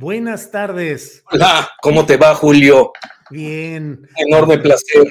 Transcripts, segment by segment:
Buenas tardes. Hola, ¿cómo te va, Julio? Bien. Enorme placer.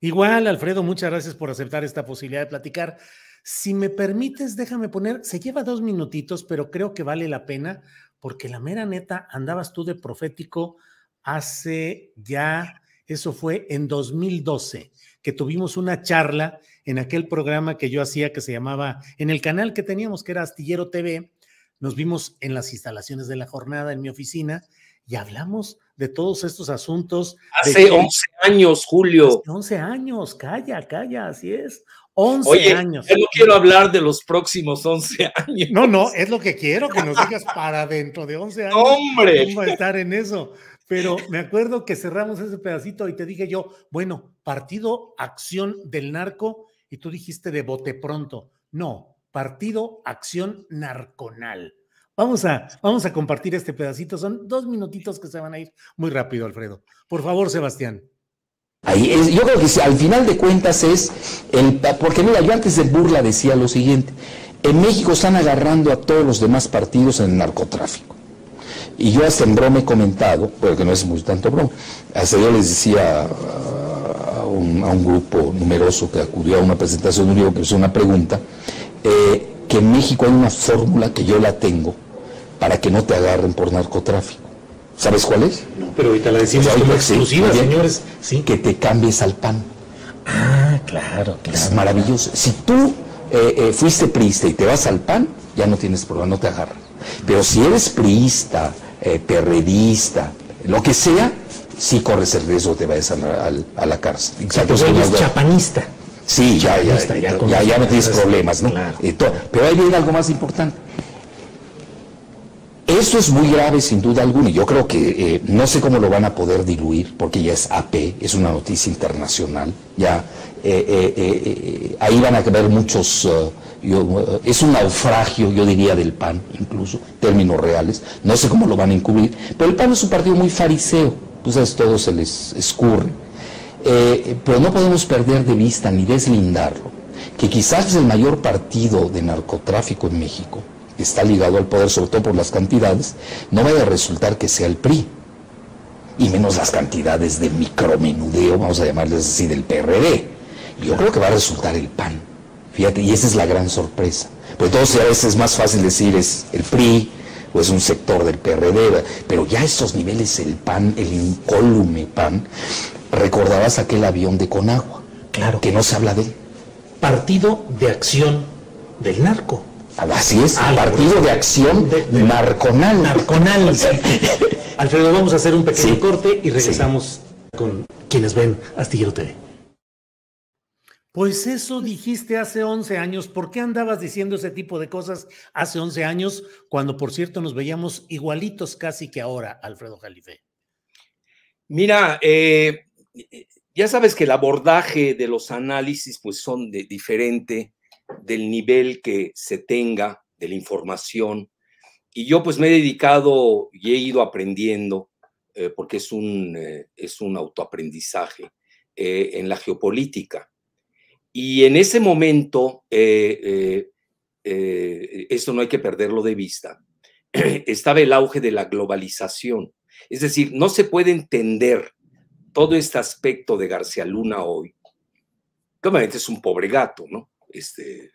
Igual, Alfredo, muchas gracias por aceptar esta posibilidad de platicar. Si me permites, déjame poner, se lleva dos minutitos, pero creo que vale la pena, porque la mera neta, andabas tú de profético hace ya, eso fue en 2012, que tuvimos una charla en aquel programa que yo hacía que se llamaba, en el canal que teníamos, que era Astillero TV, nos vimos en las instalaciones de la jornada en mi oficina y hablamos de todos estos asuntos. Hace 11 años, Julio. 11 años, calla, calla, así es. 11 años. Yo no quiero hablar de los próximos 11 años. No, no, es lo que quiero que nos digas para dentro de 11 años. ¡Hombre! va a estar en eso. Pero me acuerdo que cerramos ese pedacito y te dije yo, bueno, partido acción del narco, y tú dijiste de bote pronto. No, Partido Acción Narconal. Vamos a, vamos a compartir este pedacito. Son dos minutitos que se van a ir muy rápido, Alfredo. Por favor, Sebastián. yo creo que al final de cuentas es el... Porque mira, yo antes de burla decía lo siguiente. En México están agarrando a todos los demás partidos en el narcotráfico. Y yo hasta en broma he comentado, porque no es muy tanto broma, hasta yo les decía a un, a un grupo numeroso que acudió a una presentación de un libro que hizo una pregunta, eh, que en México hay una fórmula que yo la tengo para que no te agarren por narcotráfico. ¿Sabes cuál es? No, pero ahorita la decimos pues exclusiva, señores. Sí. Que te cambies al pan. Ah, claro, claro. Es maravilloso. Si tú eh, eh, fuiste priista y te vas al pan, ya no tienes problema, no te agarran. Pero si eres priista, perredista, lo que sea, sí corres el riesgo te vayas a, la cárcel. Exacto. O sea, eres chapanista. Sí, ya, ya, ya, ya, no tienes problemas, ¿no? Pero ahí viene algo más importante. Eso es muy grave sin duda alguna y yo creo que eh, no sé cómo lo van a poder diluir porque ya es AP, es una noticia internacional, ya eh, eh, ahí van a haber muchos, es un naufragio yo diría del PAN incluso, términos reales, no sé cómo lo van a encubrir, pero el PAN es un partido muy fariseo, pues a todo se les escurre eh, pero no podemos perder de vista ni deslindarlo, que quizás es el mayor partido de narcotráfico en México, que está ligado al poder sobre todo por las cantidades, no vaya a resultar que sea el PRI, y menos las cantidades de micromenudeo, vamos a llamarles así, del PRD. Yo creo que va a resultar el PAN, fíjate, y esa es la gran sorpresa. Pues entonces a veces es más fácil decir es el PRI, es un sector del PRD, pero ya a estos niveles el PAN, el incólume PAN, recordabas aquel avión de Conagua, claro. que no se habla de él. Partido de acción del narco. Así es, ah, partido de acción de, narconal. Narconal. Alfredo, vamos a hacer un pequeño corte y regresamos con quienes ven Astillero TV. Pues eso dijiste hace 11 años. ¿Por qué andabas diciendo ese tipo de cosas hace 11 años cuando, por cierto, nos veíamos igualitos casi que ahora, Alfredo Jalife? Mira, eh, ya sabes que el abordaje de los análisis pues son de, diferente del nivel que se tenga de la información. Y yo pues me he dedicado y he ido aprendiendo, eh, porque es un, eh, es un autoaprendizaje en la geopolítica y en ese momento, eh, eh, eh, esto no hay que perderlo de vista, estaba el auge de la globalización. Es decir, no se puede entender todo este aspecto de García Luna hoy. Obviamente es un pobre gato, ¿no? Este,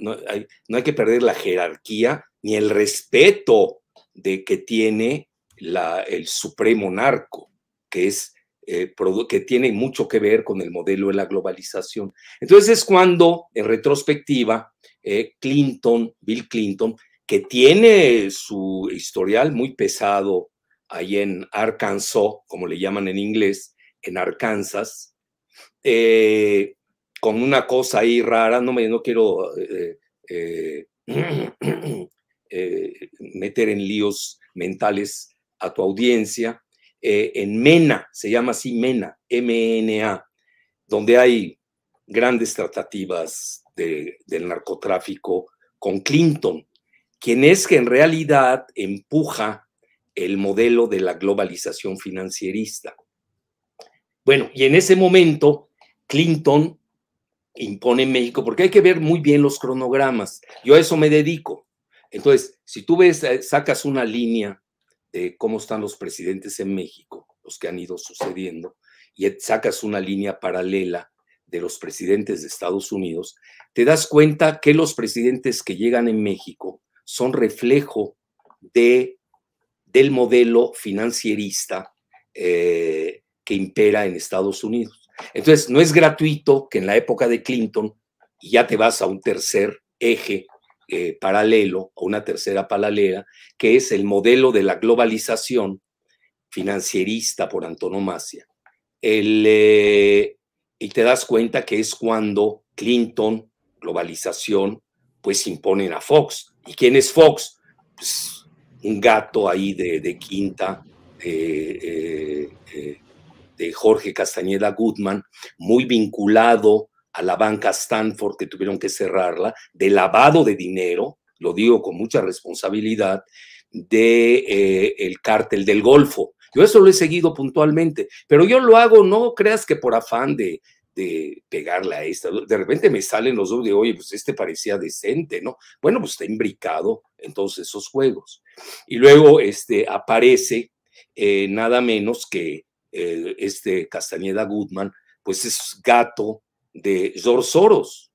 no, hay, que perder la jerarquía ni el respeto de que tiene la, el supremo narco, que es eh, que tiene mucho que ver con el modelo de la globalización. Entonces es cuando, en retrospectiva, eh, Clinton, Bill Clinton, que tiene su historial muy pesado ahí en Arkansas, como le llaman en inglés, en Arkansas, eh, con una cosa ahí rara, no, me, no quiero meter en líos mentales a tu audiencia, eh, en MENA, se llama así MENA, M-E-N-A, donde hay grandes tratativas del narcotráfico con Clinton, quien es que en realidad empuja el modelo de la globalización financierista. Bueno, y en ese momento Clinton impone México, porque hay que ver muy bien los cronogramas. Yo a eso me dedico. Entonces, si tú ves, eh, sacas una línea de cómo están los presidentes en México, los que han ido sucediendo, y sacas una línea paralela de los presidentes de Estados Unidos, te das cuenta que los presidentes que llegan en México son reflejo de, del modelo financierista eh, que impera en Estados Unidos. Entonces, no es gratuito que en la época de Clinton y ya te vas a un tercer eje eh, paralelo, a una tercera paralela, que es el modelo de la globalización financierista por antonomasia. El, eh, y te das cuenta que es cuando Clinton, globalización, pues imponen a Fox. ¿Y quién es Fox? Pues un gato ahí de, quinta, eh, de Jorge Castañeda Goodman, muy vinculado a la banca Stanford que tuvieron que cerrarla, de lavado de dinero, lo digo con mucha responsabilidad, de eh, el cártel del Golfo. Yo eso lo he seguido puntualmente, pero yo lo hago, no creas que por afán de, de pegarle a esta. De repente me salen los dos de, oye, pues este parecía decente, ¿no? Bueno, pues está imbricado en todos esos juegos. Y luego este, aparece eh, nada menos que eh, este Castañeda Goodman, pues es gato de George Soros,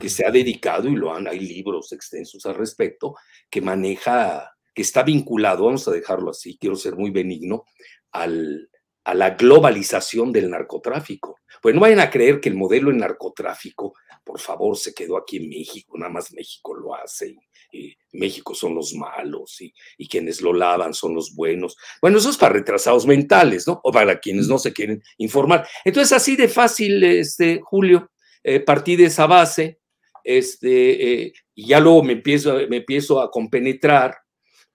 que se ha dedicado, y lo han, hay libros extensos al respecto, que maneja, que está vinculado, vamos a dejarlo así, quiero ser muy benigno, al, a la globalización del narcotráfico. Pues no vayan a creer que el modelo del narcotráfico, por favor, se quedó aquí en México, nada más México lo hace, México son los malos y, quienes lo lavan son los buenos. Bueno, eso es para retrasados mentales, ¿no? O para quienes no se quieren informar. Entonces, así de fácil, este, Julio, eh, partí de esa base, este, eh, y ya luego me empiezo, me empiezo a compenetrar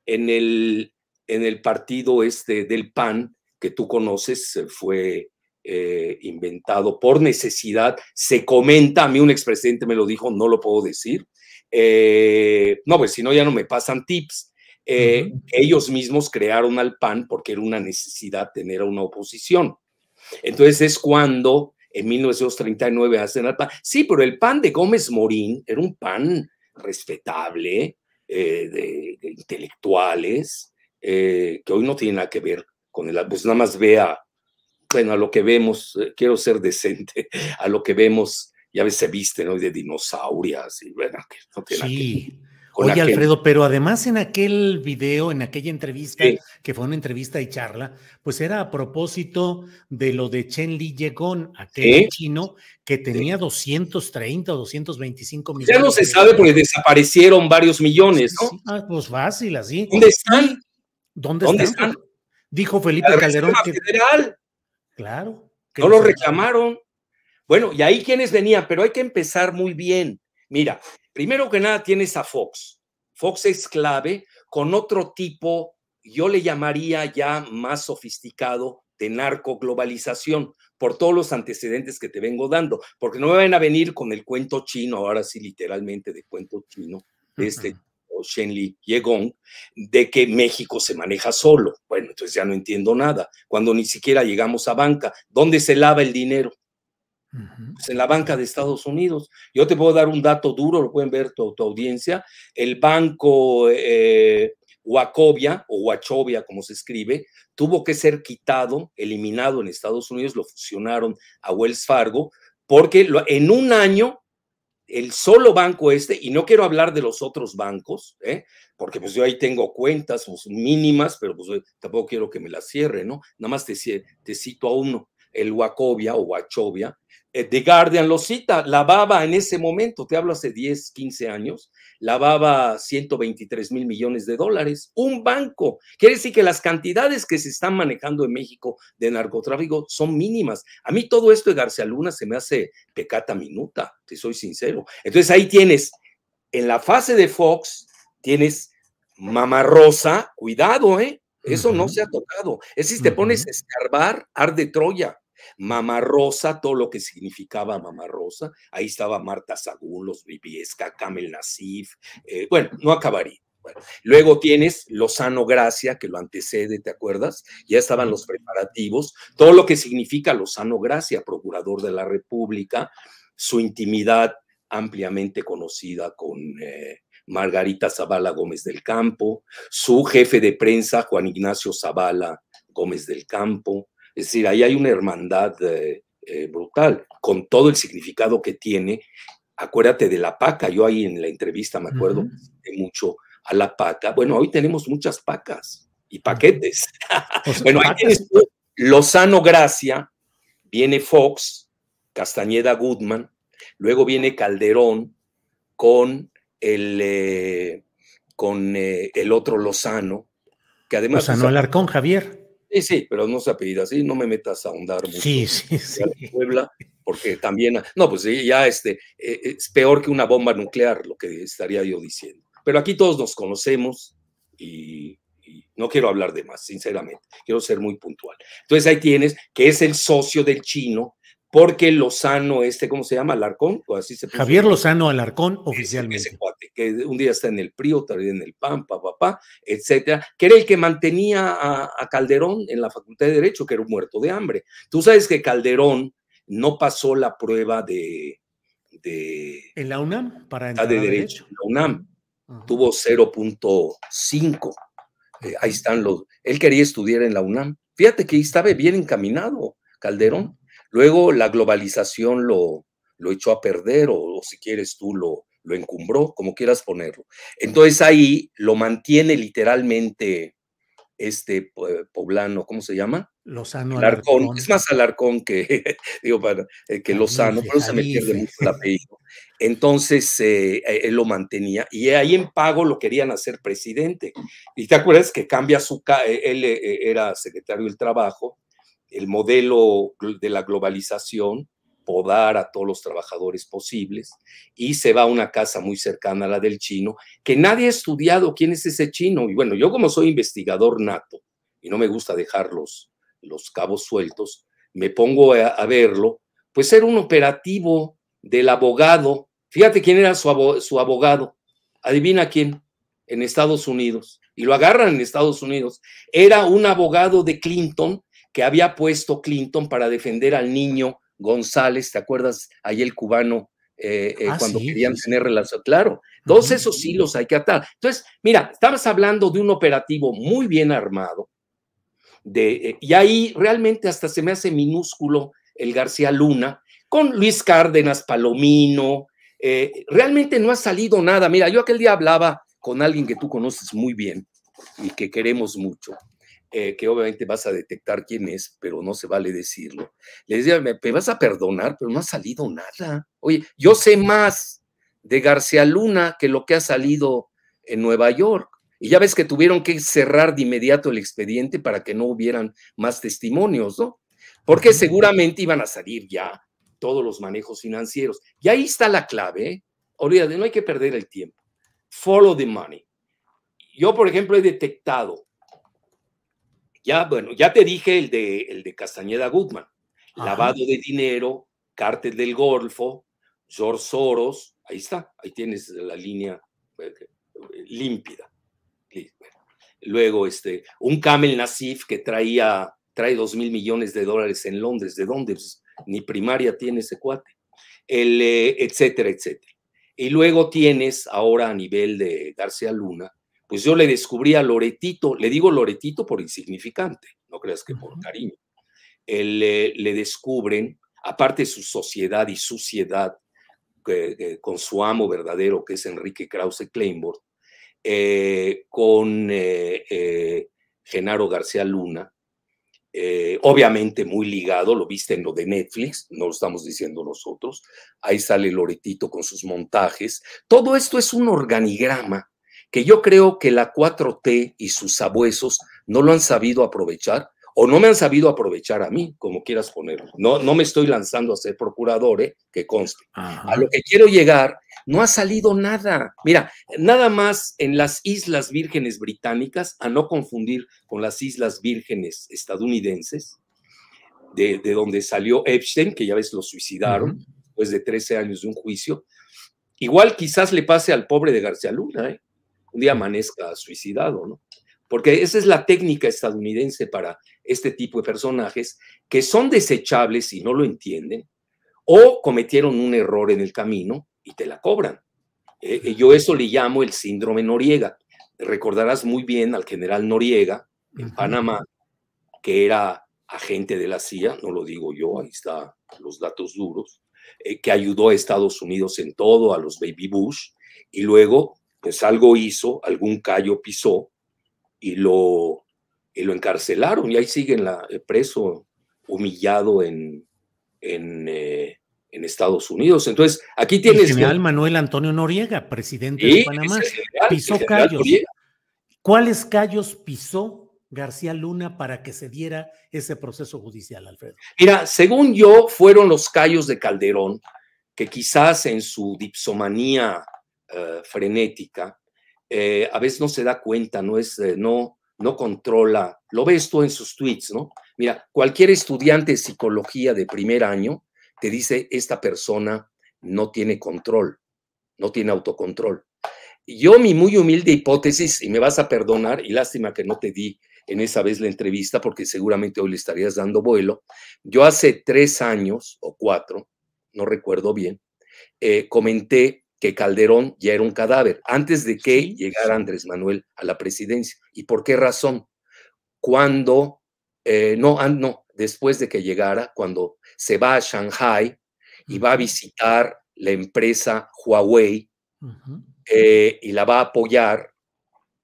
en el, en el partido este del PAN que tú conoces, eh, fue inventado por necesidad, se comenta, a mí un expresidente me lo dijo, no lo puedo decir, eh, no, pues si no, ya no me pasan tips. Eh, ellos mismos crearon al PAN porque era una necesidad tener a una oposición. Entonces es cuando en 1939 hacen al PAN. Sí, pero el PAN de Gómez Morín era un PAN respetable, eh, de, de, intelectuales, que hoy no tiene nada que ver con el... Pues nada más vea, bueno, a lo que vemos, quiero ser decente, a lo que vemos ya a veces se viste, ¿no? hoy de dinosaurias y bueno, que no sí. Oye, Alfredo, pero además en aquel video, en aquella entrevista, que fue una entrevista y charla, pues era a propósito de lo de Chen Li Yegon, aquel chino que tenía 230 o 225 millones. Ya no se sabe porque desaparecieron varios millones, ¿no? ah, pues fácil, así. ¿Dónde están? ¿Dónde, ¿Dónde están? Dijo Felipe Calderón. Claro. no lo reclamaron. Bueno, y ahí quienes venían, pero hay que empezar muy bien. Mira, primero que nada tienes a Fox. Fox es clave con otro tipo, yo le llamaría ya más sofisticado de narcoglobalización, por todos los antecedentes que te vengo dando, porque no me van a venir con el cuento chino, ahora sí literalmente de cuento chino, de este Yegong, de que México se maneja solo. Bueno, entonces ya no entiendo nada, cuando ni siquiera llegamos a banca, ¿dónde se lava el dinero? Pues, en la banca de Estados Unidos. Yo te puedo dar un dato duro, lo pueden ver tu, audiencia. El banco eh, Wacovia, o Wachovia, como se escribe, tuvo que ser quitado, eliminado en Estados Unidos, lo fusionaron a Wells Fargo, porque en un año el solo banco este, y no quiero hablar de los otros bancos, ¿eh? porque pues yo ahí tengo cuentas pues, mínimas, pero pues tampoco quiero que me las cierre, ¿no? Nada más te, te cito a uno, el Wacovia o Wachovia, eh, The Guardian lo cita, lavaba en ese momento, te hablo hace 10, 15 años, lavaba 123 mil millones de dólares. Un banco. Quiere decir que las cantidades que se están manejando en México de narcotráfico son mínimas. A mí todo esto de García Luna se me hace pecata minuta, te soy sincero. Entonces ahí tienes, en la fase de Fox, tienes mamarrosa, cuidado, ¿eh? Eso no se ha tocado. Es si te pones a escarbar, arde Troya. Rosa, todo lo que significaba Mamá Rosa, Ahí estaba Marta Sagún, los Viviesca, Camel Nasif. Eh, bueno, no acabaría. luego tienes Lozano Gracia, que lo antecede, ¿te acuerdas? Ya estaban los preparativos, todo lo que significa Lozano Gracia, procurador de la República, su intimidad ampliamente conocida con eh, Margarita Zavala Gómez del Campo, su jefe de prensa, Juan Ignacio Zavala Gómez del Campo, es decir, ahí hay una hermandad eh, eh, brutal, con todo el significado que tiene. Acuérdate de la paca, yo ahí en la entrevista me acuerdo de mucho a la paca. Bueno, hoy tenemos muchas pacas y paquetes. Pues, bueno, Lozano Gracia, viene Fox, Castañeda Goodman, luego viene Calderón con el, eh, con, el otro Lozano, que además... Lozano Alarcón, Javier. Sí, sí, pero no se ha pedido así, no me metas a ahondar mucho. Sí, sí, Puebla, porque también, no, pues ya este, eh, es peor que una bomba nuclear, lo que estaría yo diciendo. Pero aquí todos nos conocemos y, y no quiero hablar de más, sinceramente, quiero ser muy puntual. Entonces ahí tienes que es el socio del chino porque Lozano, este, ¿cómo se llama? Alarcón, o así se Javier Lozano Alarcón, oficialmente. Ese que un día está en el PRI, otro día en el PAN, papá, etcétera, que era el que mantenía a, Calderón en la Facultad de Derecho, que era un muerto de hambre. Tú sabes que Calderón no pasó la prueba de. ¿En la UNAM? Para entrar Derecho. la UNAM. Tuvo 0.5. Eh, ahí están los. Él quería estudiar en la UNAM. Fíjate que ahí estaba bien encaminado Calderón Luego la globalización lo, lo echó a perder o, si quieres tú lo, lo encumbró, como quieras ponerlo. Entonces ahí lo mantiene literalmente este poblano, ¿cómo se llama? Lozano Alarcón. Es más Alarcón que, digo, eh, que Lozano, pero se me pierde mucho el apellido. Entonces, eh, eh, él lo mantenía y ahí en pago lo querían hacer presidente. Y te acuerdas que cambia su, él era secretario del Trabajo el modelo de la globalización, podar a todos los trabajadores posibles, y se va a una casa muy cercana a la del chino, que nadie ha estudiado quién es ese chino. Y bueno, yo como soy investigador nato, y no me gusta dejar los, cabos sueltos, me pongo a, verlo, pues era un operativo del abogado. Fíjate quién era su, su abogado. Adivina quién, en Estados Unidos. Y lo agarran en Estados Unidos. Era un abogado de Clinton que había puesto Clinton para defender al niño González, ¿te acuerdas? Ahí el cubano, eh, eh, ah, cuando querían tener relación. Claro, todos esos hilos hay que atar. Entonces, mira, estabas hablando de un operativo muy bien armado, de, eh, y ahí realmente hasta se me hace minúsculo el García Luna, con Luis Cárdenas, Palomino, realmente no ha salido nada. Mira, yo aquel día hablaba con alguien que tú conoces muy bien y que queremos mucho, eh, que obviamente vas a detectar quién es, pero no se vale decirlo. Le decía, me, vas a perdonar, pero no ha salido nada. Oye, yo sé más de García Luna que lo que ha salido en Nueva York. Y ya ves que tuvieron que cerrar de inmediato el expediente para que no hubieran más testimonios, ¿no? Porque seguramente iban a salir ya todos los manejos financieros. Y ahí está la clave. ¿eh? Olvídate, no hay que perder el tiempo. Follow the money. Yo, por ejemplo, he detectado ya, bueno, ya te dije el de, Castañeda Goodman. lavado de dinero, cártel del Golfo, George Soros, ahí está, ahí tienes la línea eh, eh, límpida. Luego, este, un Camel Nasif que traía, trae dos mil millones de dólares en Londres, ¿de dónde? Pues, ni primaria tiene ese cuate, el, eh, etcétera, etcétera. Y luego tienes ahora a nivel de García Luna, pues yo le descubrí a Loretito, le digo Loretito por insignificante, no creas que por cariño. Él, le, descubren, aparte de su sociedad y suciedad con su amo verdadero, que es Enrique Krause Kleinborn, eh, con eh, eh, Genaro García Luna, obviamente muy ligado, lo viste en lo de Netflix, no lo estamos diciendo nosotros, ahí sale Loretito con sus montajes, todo esto es un organigrama que yo creo que la 4T y sus sabuesos no lo han sabido aprovechar o no me han sabido aprovechar a mí, como quieras ponerlo. No, no me estoy lanzando a ser procurador, ¿eh? que conste. A lo que quiero llegar, no ha salido nada. Mira, nada más en las Islas Vírgenes Británicas, a no confundir con las Islas Vírgenes Estadounidenses, de, donde salió Epstein, que ya ves lo suicidaron, después de 13 años de un juicio. Igual quizás le pase al pobre de García Luna, ¿eh? un día amanezca suicidado, ¿no? Porque esa es la técnica estadounidense para este tipo de personajes que son desechables y no lo entienden, o cometieron un error en el camino y te la cobran. Eh, eh, yo eso le llamo el síndrome Noriega. Recordarás muy bien al general Noriega en Panamá, que era agente de la CIA, no lo digo yo, ahí está los datos duros, eh, que ayudó a Estados Unidos en todo, a los Baby Bush, y luego pues algo hizo, algún callo pisó y lo, lo encarcelaron y ahí sigue en la, eh, preso, humillado en, eh, en, Estados Unidos. Entonces, aquí tienes... El general Manuel Antonio Noriega, presidente de Panamá, pisó callos. ¿Cuáles callos pisó García Luna para que se diera ese proceso judicial, Alfredo? Mira, según yo, fueron los callos de Calderón, que quizás en su dipsomanía eh, frenética, eh, a veces no se da cuenta, no, es, eh, no, no controla. Lo ves tú en sus tweets, ¿no? Mira, cualquier estudiante de psicología de primer año te dice, esta persona no tiene control, no tiene autocontrol. Yo mi muy humilde hipótesis, y me vas a perdonar, y lástima que no te di en esa vez la entrevista, porque seguramente hoy le estarías dando vuelo, yo hace tres años o cuatro, no recuerdo bien, comenté que Calderón ya era un cadáver antes de que llegara Andrés Manuel a la presidencia. ¿Y por qué razón? Cuando, eh, no, no, después de que llegara, cuando se va a Shanghai y va a visitar la empresa Huawei eh, y la va a apoyar,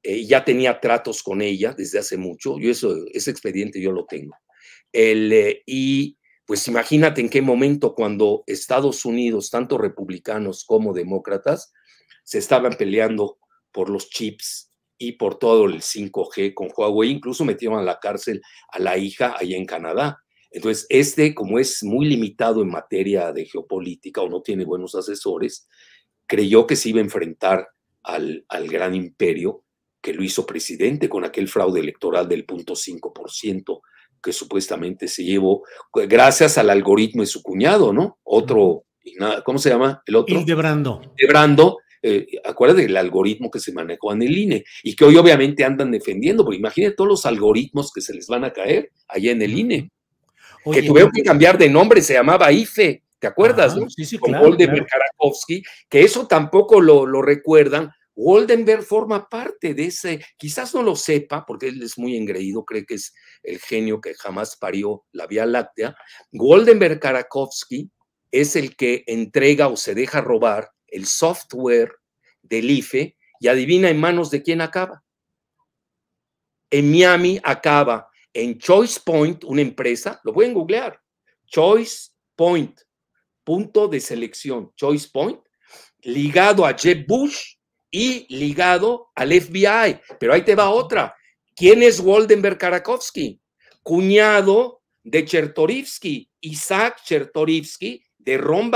eh, ya tenía tratos con ella desde hace mucho, yo eso, ese expediente yo lo tengo. El, y pues imagínate en qué momento cuando Estados Unidos, tanto republicanos como demócratas, se estaban peleando por los chips y por todo el 5G con Huawei, incluso metieron a la cárcel a la hija allá en Canadá. Entonces, este, como es muy limitado en materia de geopolítica o no tiene buenos asesores, creyó que se iba a enfrentar al, al gran imperio que lo hizo presidente con aquel fraude electoral del 0.5%, que supuestamente se llevó, eh, gracias al algoritmo de su cuñado, ¿no? Otro, ¿cómo se llama? El otro. Hildebrando. Hildebrando. Eh, acuérdate el algoritmo que se manejó en el INE y que hoy obviamente andan defendiendo, porque imagínate todos los algoritmos que se les van a caer allá en el INE. que tuvieron que cambiar de nombre, se llamaba IFE, ¿te acuerdas? Sí, sí, sí, Con claro, que eso tampoco lo, lo recuerdan Goldenberg forma parte de ese, quizás no lo sepa, porque él es muy engreído, cree que es el genio que jamás parió la Vía Láctea. Goldenberg Karakowski es el que entrega o se deja robar el software del IFE y adivina en manos de quién acaba. En Miami acaba en Choice Point, una empresa, lo pueden googlear, Choice Point, punto de selección, Choice Point, ligado a Jeb Bush y ligado al FBI. Pero ahí te va otra. ¿Quién es Waldenberg Karakowski? Cuñado de Chertorivsky, Isaac Chertorivsky, de Ron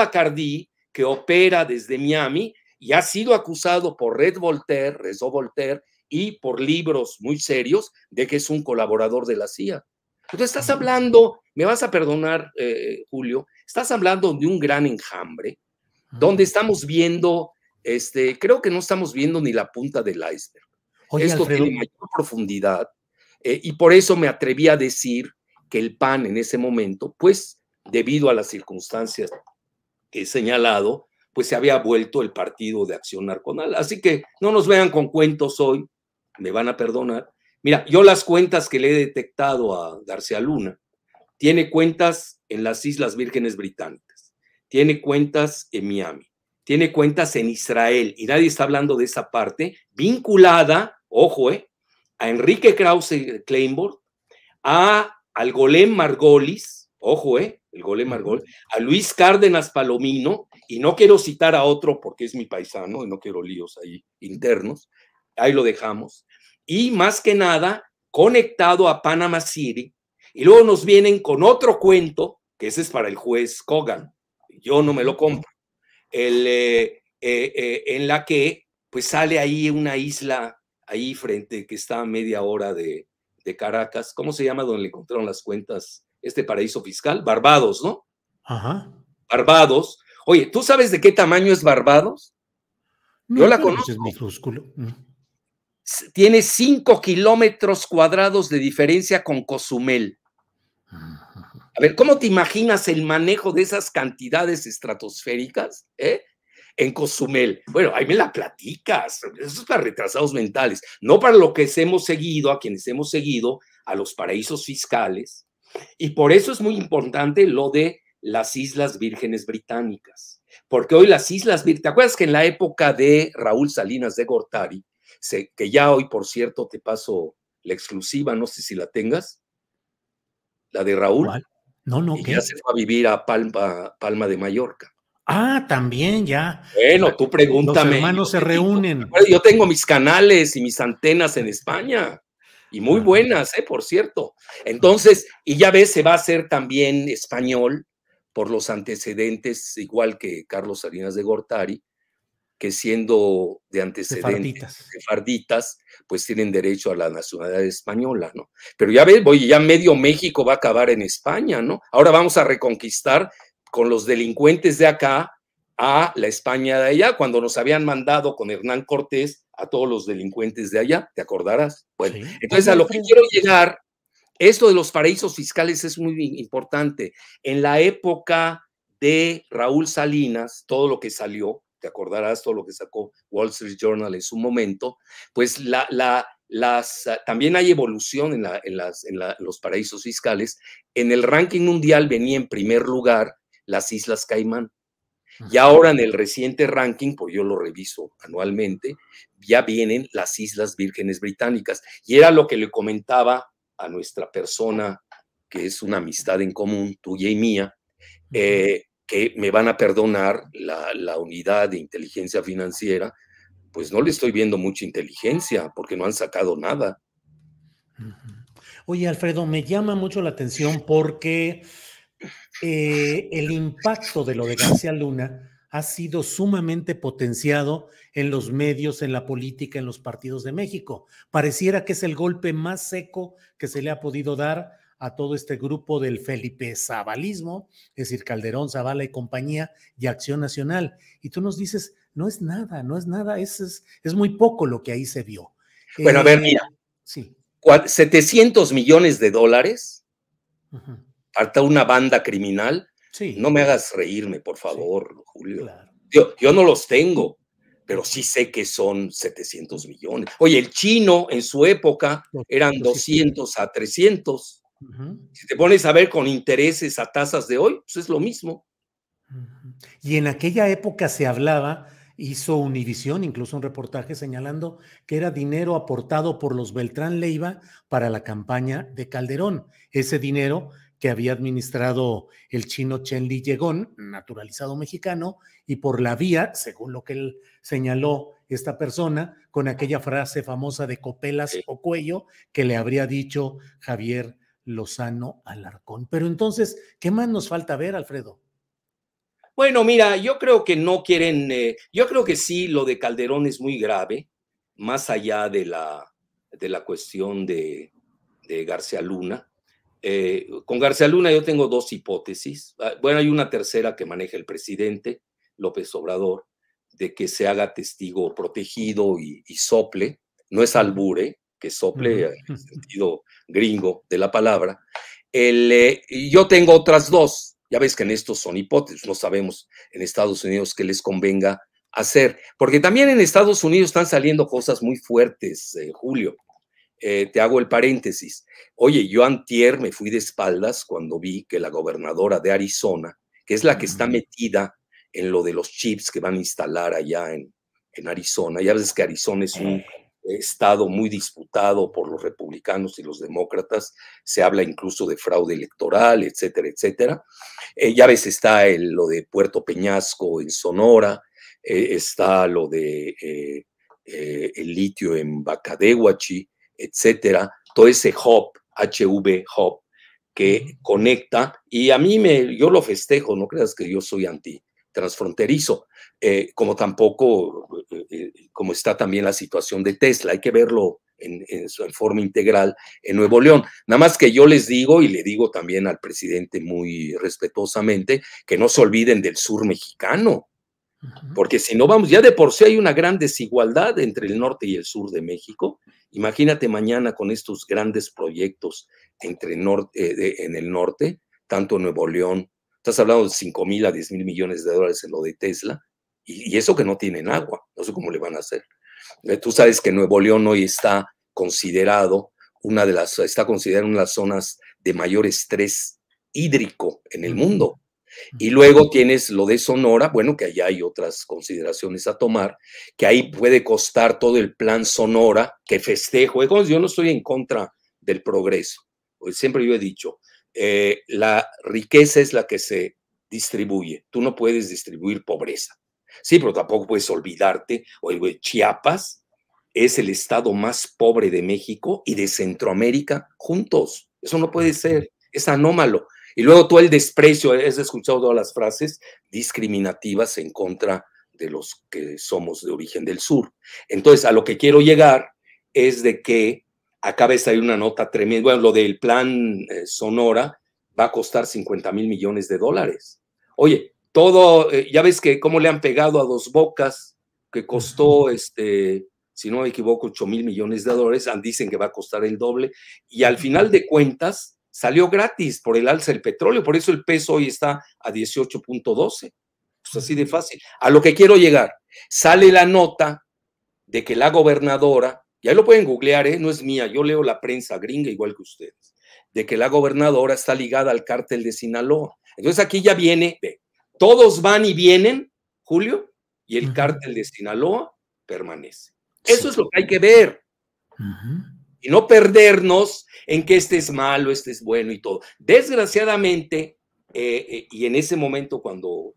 que opera desde Miami y ha sido acusado por Red Voltaire, Rezo Voltaire, y por libros muy serios de que es un colaborador de la CIA. Entonces estás hablando, me vas a perdonar, eh, Julio, estás hablando de un gran enjambre, donde estamos viendo este, creo que no estamos viendo ni la punta del iceberg. Esto tiene mayor profundidad eh, y por eso me atreví a decir que el PAN en ese momento, pues debido a las circunstancias que he señalado, pues se había vuelto el partido de acción narconal. Así que no nos vean con cuentos hoy, me van a perdonar. Mira, yo las cuentas que le he detectado a García Luna, tiene cuentas en las Islas Vírgenes Británicas, tiene cuentas en Miami, tiene cuentas en Israel, y nadie está hablando de esa parte, vinculada, ojo, eh, a Enrique Krause Kleinborg, a, al Golem Margolis, ojo, eh, el Golem Margolis, a Luis Cárdenas Palomino, y no quiero citar a otro porque es mi paisano, y no quiero líos ahí internos, ahí lo dejamos, y más que nada conectado a Panama City, y luego nos vienen con otro cuento, que ese es para el juez Kogan, yo no me lo compro, el, eh, eh, eh, en la que pues sale ahí una isla, ahí frente, que está a media hora de, Caracas. ¿Cómo se llama donde le encontraron las cuentas? Este paraíso fiscal, Barbados, ¿no? Ajá. Barbados. Oye, ¿tú sabes de qué tamaño es Barbados? No, la conozco. Es mm. Tiene cinco kilómetros cuadrados de diferencia con Cozumel. Ajá. Mm. A ver, ¿cómo te imaginas el manejo de esas cantidades estratosféricas eh, en Cozumel? Bueno, ahí me la platicas. Eso es para retrasados mentales. No para lo que hemos seguido, a quienes hemos seguido, a los paraísos fiscales. Y por eso es muy importante lo de las Islas Vírgenes Británicas. Porque hoy las Islas Vírgenes, ¿te acuerdas que en la época de Raúl Salinas de Gortari, que ya hoy, por cierto, te paso la exclusiva, no sé si la tengas, la de Raúl. No, no. Y ya se fue a vivir a Palma, Palma de Mallorca. Ah, también ya. Bueno, tú pregúntame. Los hermanos se reúnen. Yo tengo mis canales y mis antenas en España. Y muy buenas, eh, por cierto. Entonces, y ya ves, se va a hacer también español por los antecedentes, igual que Carlos Salinas de Gortari, que siendo de antecedentes farditas, pues tienen derecho a la nacionalidad española, ¿no? Pero ya ves, voy ya medio México va a acabar en España, ¿no? Ahora vamos a reconquistar con los delincuentes de acá a la España de allá, cuando nos habían mandado con Hernán Cortés a todos los delincuentes de allá, ¿te acordarás? Bueno, entonces a lo que quiero llegar, esto de los paraísos fiscales es muy importante. En la época de Raúl Salinas, todo lo que salió, te acordarás todo lo que sacó Wall Street Journal en su momento, pues ah, también hay evolución en, los paraísos fiscales. En el ranking mundial venía en primer lugar las Islas Caimán. Y ahora en el reciente ranking, pues yo lo reviso anualmente, ya vienen las Islas Vírgenes Británicas. Y era lo que le comentaba a nuestra persona, que es una amistad en común, tuya y mía, eh, que me van a perdonar la, unidad de inteligencia financiera, pues no le estoy viendo mucha inteligencia porque no han sacado nada. Oye, Alfredo, me llama mucho la atención porque eh, el impacto de lo de García Luna ha sido sumamente potenciado en los medios, en la política, en los partidos de México. Pareciera que es el golpe más seco que se le ha podido dar a todo este grupo del Felipe Zabalismo, es decir, Calderón, Zavala y compañía, y Acción Nacional. Y tú nos dices, no es nada, no es nada, es, es, es muy poco lo que ahí se vio. Bueno, a ver, eh, mira. Sí. 700 millones de dólares hasta una banda criminal. No me hagas reírme, por favor, Julio. Yo, yo no los tengo, pero sí sé que son 700 millones. Oye, el chino en su época eran 200 a 300. Si te pones a ver con intereses a tasas de hoy, pues es lo mismo. Y en aquella época se hablaba, hizo Univisión incluso un reportaje señalando que era dinero aportado por los Beltrán Leiva para la campaña de Calderón. Ese dinero que había administrado el chino Chen Li Yegón, naturalizado mexicano, y por la vía, según lo que él señaló esta persona, con aquella frase famosa de copelas o cuello que le habría dicho Javier Lozano Alarcón. Pero entonces, ¿qué más nos falta ver, Alfredo? Bueno, mira, yo creo que no quieren, eh, yo creo que sí, lo de Calderón es muy grave, más allá de la, de la cuestión de, de García Luna. Eh, con García Luna yo tengo dos hipótesis. Ah, bueno, hay una tercera que maneja el presidente, López Obrador, de que se haga testigo protegido y sople, no es albure, que sople, en el sentido gringo de la palabra. El, eh, yo tengo otras dos. Ya ves que en estos son hipótesis, no sabemos en Estados Unidos qué les convenga hacer, porque también en Estados Unidos están saliendo cosas muy fuertes, eh, Julio. Eh, te hago el paréntesis. Oye, yo antier me fui de espaldas cuando vi que la gobernadora de Arizona, que es la que está metida en lo de los chips que van a instalar allá en, en Arizona, ya ves que Arizona es un estado muy disputado por los republicanos y los demócratas, se habla incluso de fraude electoral, etcétera, etcétera. Eh, ya ves, está lo de Puerto Peñasco en Sonora, eh, está lo de eh, el litio en Bacadehuachi, etcétera, todo ese hop, HV hop, que conecta, y a mí me, yo lo festejo, no creas que yo soy anti transfronterizo, eh, como tampoco, eh, eh, como está también la situación de Tesla, hay que verlo en, su, forma integral en Nuevo León. Nada más que yo les digo y le digo también al presidente muy respetuosamente que no se olviden del sur mexicano, porque si no vamos, ya de por sí hay una gran desigualdad entre el norte y el sur de México. Imagínate mañana con estos grandes proyectos entre norte, en el norte, tanto Nuevo León Estás hablando de 5 mil a 10 mil millones de dólares en lo de Tesla, y, eso que no tienen agua, no sé cómo le van a hacer. Eh, tú sabes que Nuevo León hoy está considerado una de las, está considerado una de las zonas de mayor estrés hídrico en el mundo. Y luego tienes lo de Sonora, bueno, que allá hay otras consideraciones a tomar, que ahí puede costar todo el plan Sonora, que festejo. Yo no estoy en contra del progreso, pues, siempre yo he dicho, eh, la riqueza es la que se distribuye. Tú no puedes distribuir pobreza. Sí, pero tampoco puedes olvidarte, oye, Chiapas es el estado más pobre de México y de Centroamérica juntos. Eso no puede ser, es anómalo. Y luego todo el desprecio, has escuchado todas las frases discriminativas en contra de los que somos de origen del sur. Entonces, a lo que quiero llegar es de que acaba de salir una nota tremenda. Bueno, lo del plan eh, Sonora va a costar 50 mil millones de dólares. Oye, todo, eh, ya ves que cómo le han pegado a dos bocas, que costó, este, si no me equivoco, 8 mil millones de dólares, dicen que va a costar el doble, y al final de cuentas salió gratis por el alza del petróleo, por eso el peso hoy está a 18.12. Pues así de fácil. A lo que quiero llegar, sale la nota de que la gobernadora y ahí lo pueden googlear, ¿eh? no es mía, yo leo la prensa gringa igual que ustedes, de que la gobernadora está ligada al cártel de Sinaloa. Entonces aquí ya viene, todos van y vienen, Julio, y el cártel de Sinaloa permanece. Eso es lo que hay que ver. Y no perdernos en que este es malo, este es bueno y todo. Desgraciadamente, eh, eh, y en ese momento cuando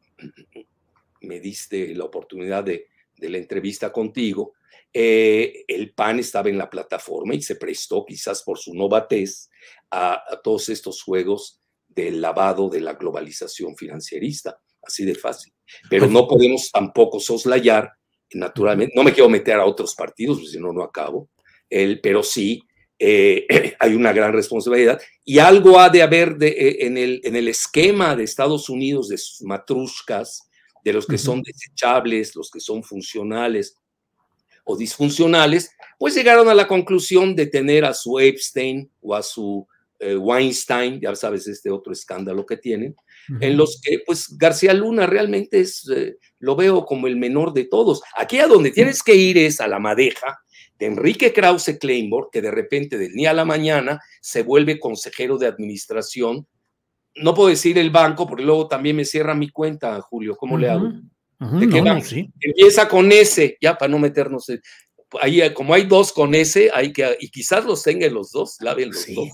me diste la oportunidad de, de la entrevista contigo, eh, el PAN estaba en la plataforma y se prestó, quizás por su novatez, a, todos estos juegos del lavado de la globalización financierista, así de fácil. Pero pues no podemos tampoco soslayar, naturalmente, no me quiero meter a otros partidos, pues, si no, no acabo, el, pero sí eh, hay una gran responsabilidad y algo ha de haber de, eh, en, el, en el esquema de Estados Unidos, de sus matruscas, de los que son desechables, los que son funcionales, o disfuncionales, pues llegaron a la conclusión de tener a su Epstein o a su eh, Weinstein, ya sabes, este otro escándalo que tienen, en los que pues García Luna realmente es, eh, lo veo como el menor de todos. Aquí a donde tienes que ir es a la madeja de Enrique Krause Kleinborg, que de repente del día a la mañana se vuelve consejero de administración. No puedo decir el banco porque luego también me cierra mi cuenta, Julio, ¿cómo le hago? Empieza con S, ya para no meternos Ahí, como hay dos con S, hay que, y quizás los tenga los dos, laven los dos.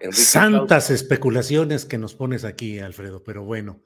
Eh, Santas especulaciones que nos pones aquí, Alfredo, pero bueno.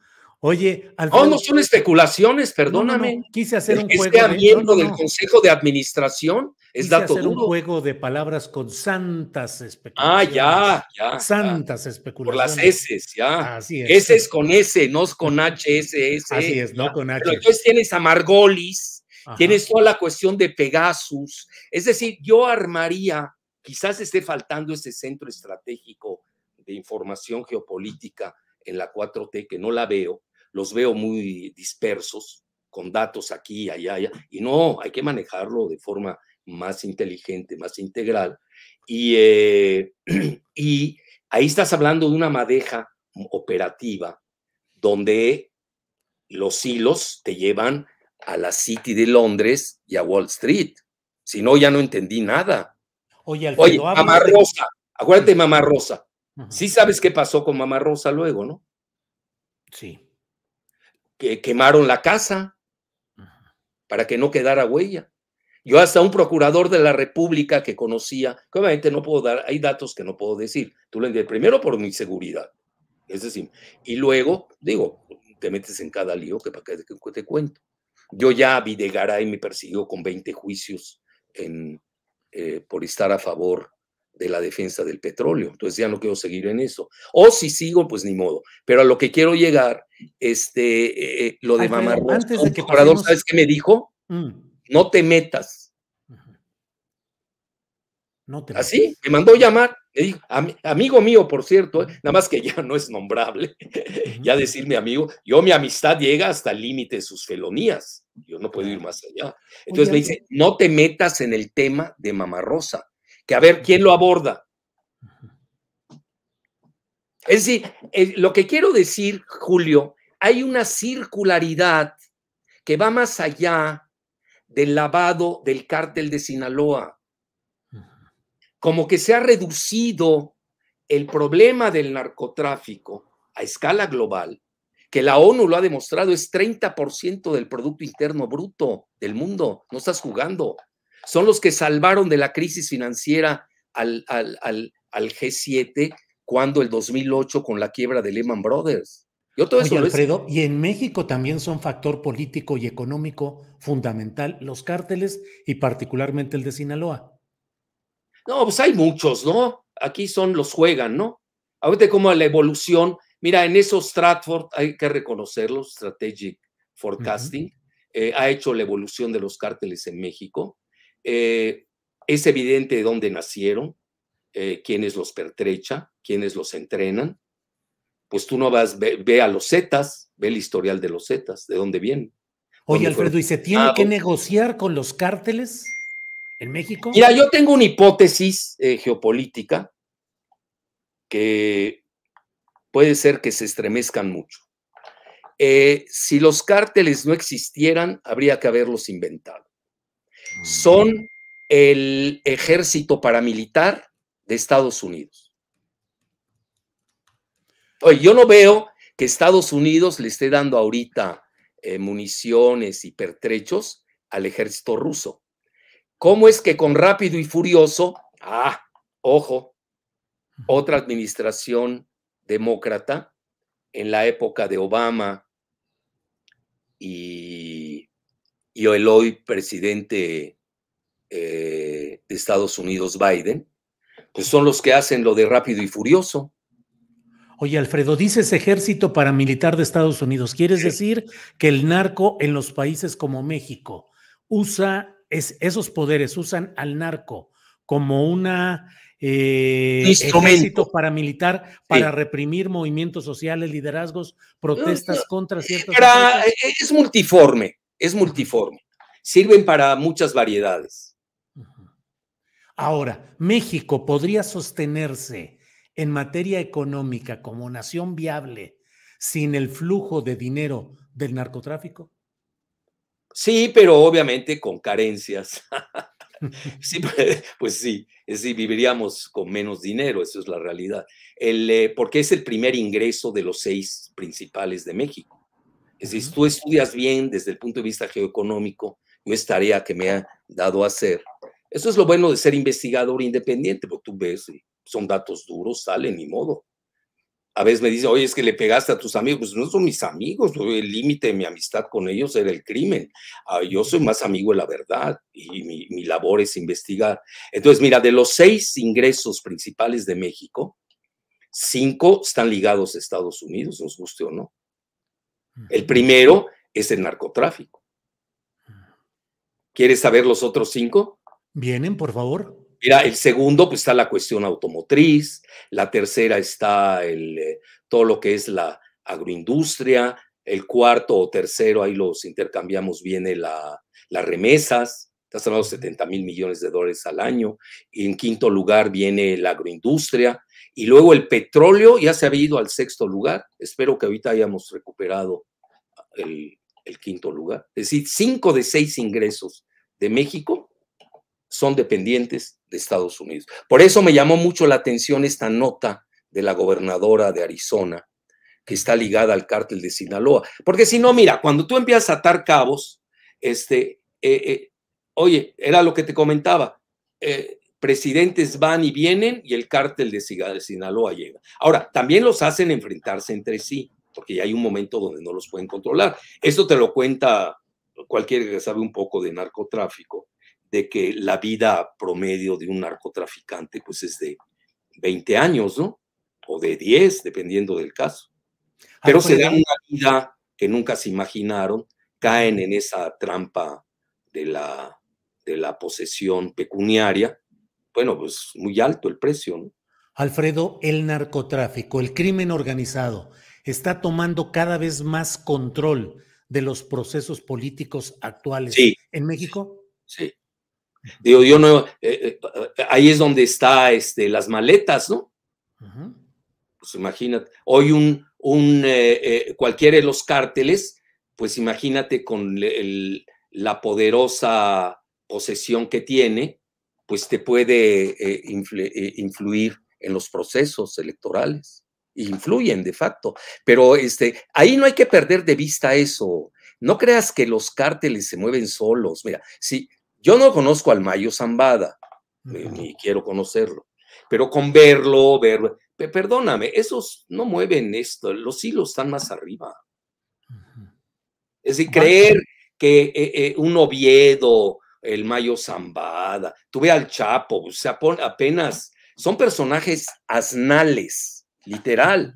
Oye, oh, no, no son especulaciones, perdóname. quise hacer un juego. miembro del Consejo de Administración es dato un juego de palabras con santas especulaciones. Ah, ya, ya. Santas especulaciones. Por las S, ya. Así es. S con S, no es con H, S, S. Así es, no con H. Pero entonces tienes a Margolis, tienes toda la cuestión de Pegasus. Es decir, yo armaría, quizás esté faltando ese centro estratégico de información geopolítica en la 4T, que no la veo, los veo muy dispersos, con datos aquí, allá, allá, y no, hay que manejarlo de forma más inteligente, más integral. Y, eh, y ahí estás hablando de una madeja operativa donde los hilos te llevan a la City de Londres y a Wall Street. Si no, ya no entendí nada. Oye, mamá Rosa, acuérdate, mamá Rosa. Sí sabes qué pasó con mamá Rosa luego, ¿no? Sí que quemaron la casa para que no quedara huella. Yo hasta un procurador de la República que conocía, que obviamente no puedo dar, hay datos que no puedo decir. Tú lo entiendes, primero por mi seguridad, es decir, y luego, digo, te metes en cada lío que para que te cuento. Yo ya Videgaray me persiguió con 20 juicios eh, por estar a favor de la defensa del petróleo. Entonces ya no quiero seguir en eso. O si sigo, pues ni modo. Pero a lo que quiero llegar, este, eh, eh, lo de Mamá Antes de que ¿sabes qué me dijo? Mm. No te metas. No te Así, me mandó llamar. Me dijo, amigo mío, por cierto, ¿eh? nada más que ya no es nombrable. ya decirme amigo, yo mi amistad llega hasta el límite de sus felonías. Yo no puedo ir más allá. Entonces me dice, no te metas en el tema de Rosa que a ver quién lo aborda. Es decir, lo que quiero decir, Julio, hay una circularidad que va más allá del lavado del cártel de Sinaloa. Como que se ha reducido el problema del narcotráfico a escala global, que la ONU lo ha demostrado, es 30% del Producto Interno Bruto del mundo. No estás jugando. Son los que salvaron de la crisis financiera al, G7 cuando el 2008 con la quiebra de Lehman Brothers. Yo y en México también son factor político y económico fundamental los cárteles y particularmente el de Sinaloa. No, pues hay muchos, ¿no? Aquí son los juegan, ¿no? A ver cómo la evolución, mira, en esos Stratford hay que reconocerlo, Strategic Forecasting, eh, ha hecho la evolución de los cárteles en México. Eh, es evidente de dónde nacieron, eh, quiénes los pertrecha, quiénes los entrenan. Pues tú no vas, ve, a los Zetas, ve el historial de los Zetas, de dónde vienen. Oye, Alfredo, ¿y se tiene ah, que negociar con los cárteles en México? Mira, yo tengo una hipótesis eh, geopolítica que puede ser que se estremezcan mucho. si los cárteles no existieran, habría que haberlos inventado. Mm. son el ejército paramilitar de Estados Unidos. yo no veo que Estados Unidos le esté dando ahorita eh, municiones y pertrechos al ejército ruso. ¿Cómo es que con rápido y furioso, ah, ojo, otra administración demócrata en la época de Obama y y el hoy presidente eh, de Estados Unidos, Biden, pues son los que hacen lo de rápido y furioso. Oye, Alfredo, dices ejército paramilitar de Estados Unidos. ¿Quieres decir que el narco en los países como México usa es, esos poderes, usan al narco como una eh, ejército paramilitar para reprimir movimientos sociales, liderazgos, protestas contra ciertos... E, e, es multiforme es multiforme. Sirven para muchas variedades. Ahora, México podría sostenerse en materia económica como nación viable sin el flujo de dinero del narcotráfico? Sí, pero obviamente con carencias. sí, pues, pues sí, viviríamos con menos dinero, eso es la realidad. El, eh, porque es el primer ingreso de los seis principales de México. Es si tú estudias bien desde el punto de vista geoeconómico, no es tarea que me ha dado a hacer. Eso es lo bueno de ser investigador independiente, porque tú ves, son datos duros, salen, ni modo. A veces me dicen, oye, es que le pegaste a tus amigos. Pues no son mis amigos, el límite de mi amistad con ellos era el crimen. Ah, yo soy más amigo de la verdad y mi, mi labor es investigar. Entonces, mira, de los seis ingresos principales de México, cinco están ligados a Estados Unidos, nos guste o no. Mm. El primero es el narcotráfico. ¿Quieres saber los otros cinco? Vienen, por favor. Mira, el segundo, pues, está la cuestión automotriz, la tercera está eh, todo lo que es la agroindustria, el cuarto o tercero, ahí los intercambiamos, viene las remesas, estás hablando 70 mil millones de dólares al año. Y en quinto lugar viene la agroindustria y luego el petróleo ya se ha ido al sexto lugar. Espero que ahorita hayamos recuperado ah, el, quinto lugar. Es decir, cinco de seis ingresos de México son dependientes de Estados Unidos. Por eso me llamó mucho la atención esta nota de la gobernadora de Arizona, que está ligada al cártel de Sinaloa. Porque si no, mira, cuando tú empiezas a atar cabos, este, eh, eh, Oye, era lo que te comentaba. Eh, presidentes van y vienen y el cártel de Sinaloa llega. Ahora, también los hacen enfrentarse entre sí, porque ya hay un momento donde no los pueden controlar. Esto te lo cuenta cualquiera que sabe un poco de narcotráfico, de que la vida promedio de un narcotraficante pues es de 20 años, ¿no? O de 10, dependiendo del caso. Ah, Pero se pues, dan una vida que nunca se imaginaron, caen en esa trampa de la de la posesión pecuniaria, bueno, pues muy alto el precio. ¿no? Alfredo, el narcotráfico, el crimen organizado, está tomando cada vez más control de los procesos políticos actuales sí. en México. Sí. Digo, yo no, eh, eh, ahí es donde está este, las maletas, ¿no? Pues imagínate, hoy un, un eh, cualquiera de los cárteles, pues imagínate con la poderosa posesión que tiene, pues te puede eh, eh, influir en los procesos electorales. Influyen de facto. Pero este, ahí no hay que perder de vista eso. No creas que los cárteles se mueven solos. Mira, si yo no conozco al Mayo Zambada, eh, ni quiero conocerlo, pero con verlo, verlo, perdóname, esos no mueven esto, los hilos están más arriba. Es decir, creer que un Oviedo, el Mayo Zambada, tuve al Chapo, o sea, apenas son personajes asnales, literal.